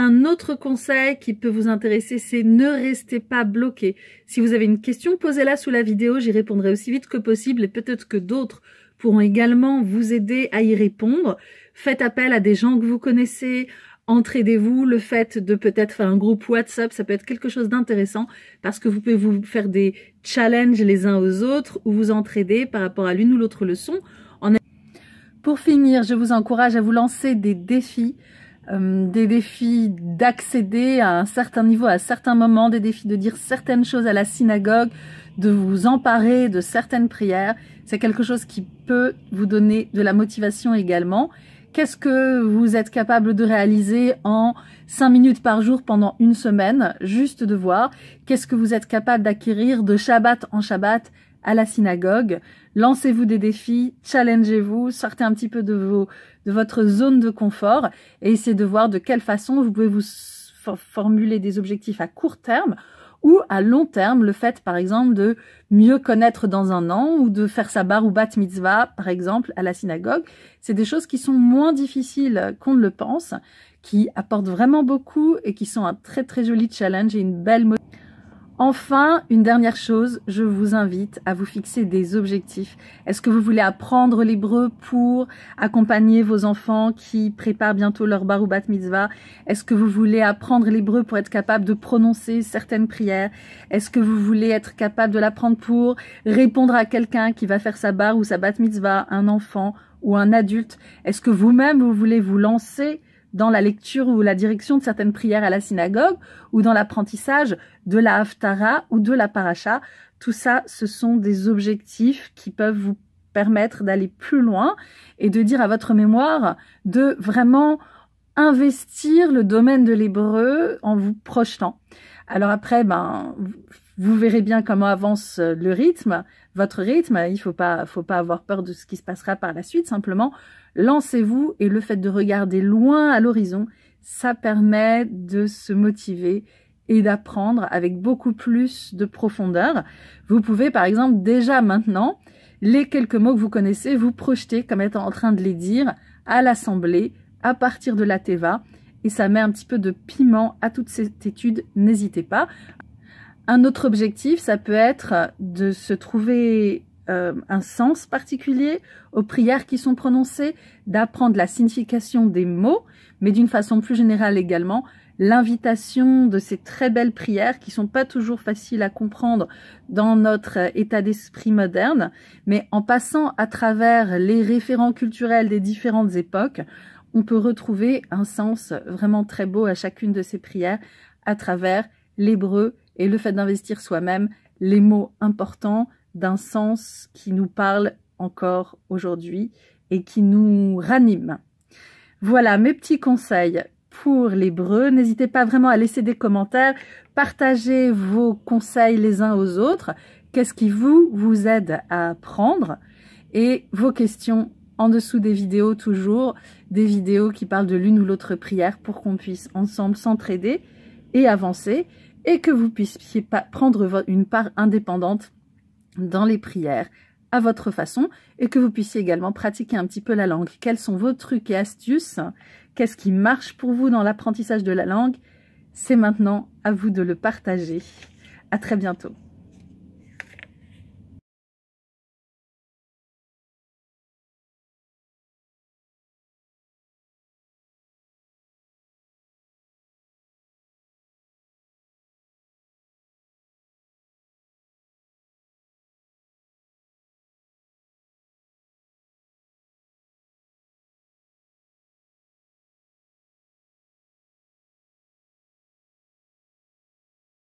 Un autre conseil qui peut vous intéresser, c'est ne restez pas bloqué. Si vous avez une question, posez-la sous la vidéo, j'y répondrai aussi vite que possible et peut-être que d'autres pourront également vous aider à y répondre. Faites appel à des gens que vous connaissez, entraidez-vous, le fait de peut-être faire un groupe WhatsApp, ça peut être quelque chose d'intéressant parce que vous pouvez vous faire des challenges les uns aux autres ou vous entraider par rapport à l'une ou l'autre leçon. Pour finir, je vous encourage à vous lancer des défis euh, des défis d'accéder à un certain niveau à certains moments, des défis de dire certaines choses à la synagogue, de vous emparer de certaines prières. C'est quelque chose qui peut vous donner de la motivation également. Qu'est-ce que vous êtes capable de réaliser en 5 minutes par jour pendant une semaine Juste de voir. Qu'est-ce que vous êtes capable d'acquérir de Shabbat en Shabbat à la synagogue. Lancez-vous des défis, challengez-vous, sortez un petit peu de, vos, de votre zone de confort et essayez de voir de quelle façon vous pouvez vous formuler des objectifs à court terme ou à long terme, le fait par exemple de mieux connaître dans un an ou de faire sa bar ou bat mitzvah par exemple à la synagogue, c'est des choses qui sont moins difficiles qu'on ne le pense, qui apportent vraiment beaucoup et qui sont un très très joli challenge et une belle motivation. Enfin, une dernière chose, je vous invite à vous fixer des objectifs. Est-ce que vous voulez apprendre l'hébreu pour accompagner vos enfants qui préparent bientôt leur bar ou bat mitzvah Est-ce que vous voulez apprendre l'hébreu pour être capable de prononcer certaines prières Est-ce que vous voulez être capable de l'apprendre pour répondre à quelqu'un qui va faire sa bar ou sa bat mitzvah, un enfant ou un adulte Est-ce que vous-même vous voulez vous lancer dans la lecture ou la direction de certaines prières à la synagogue ou dans l'apprentissage de la haftara ou de la paracha. Tout ça, ce sont des objectifs qui peuvent vous permettre d'aller plus loin et de dire à votre mémoire de vraiment investir le domaine de l'hébreu en vous projetant. Alors après, ben, vous verrez bien comment avance euh, le rythme, votre rythme. Il faut pas, faut pas avoir peur de ce qui se passera par la suite. Simplement, lancez-vous et le fait de regarder loin à l'horizon, ça permet de se motiver et d'apprendre avec beaucoup plus de profondeur. Vous pouvez, par exemple, déjà maintenant, les quelques mots que vous connaissez, vous projeter comme étant en train de les dire à l'assemblée à partir de la Teva. Et ça met un petit peu de piment à toute cette étude, n'hésitez pas. Un autre objectif, ça peut être de se trouver euh, un sens particulier aux prières qui sont prononcées, d'apprendre la signification des mots, mais d'une façon plus générale également, l'invitation de ces très belles prières qui sont pas toujours faciles à comprendre dans notre état d'esprit moderne, mais en passant à travers les référents culturels des différentes époques, on peut retrouver un sens vraiment très beau à chacune de ces prières à travers l'hébreu et le fait d'investir soi-même les mots importants d'un sens qui nous parle encore aujourd'hui et qui nous ranime. Voilà mes petits conseils pour l'hébreu. N'hésitez pas vraiment à laisser des commentaires, partagez vos conseils les uns aux autres. Qu'est-ce qui vous, vous aide à apprendre Et vos questions en dessous des vidéos toujours, des vidéos qui parlent de l'une ou l'autre prière pour qu'on puisse ensemble s'entraider et avancer et que vous puissiez prendre une part indépendante dans les prières à votre façon et que vous puissiez également pratiquer un petit peu la langue. Quels sont vos trucs et astuces Qu'est-ce qui marche pour vous dans l'apprentissage de la langue C'est maintenant à vous de le partager. À très bientôt.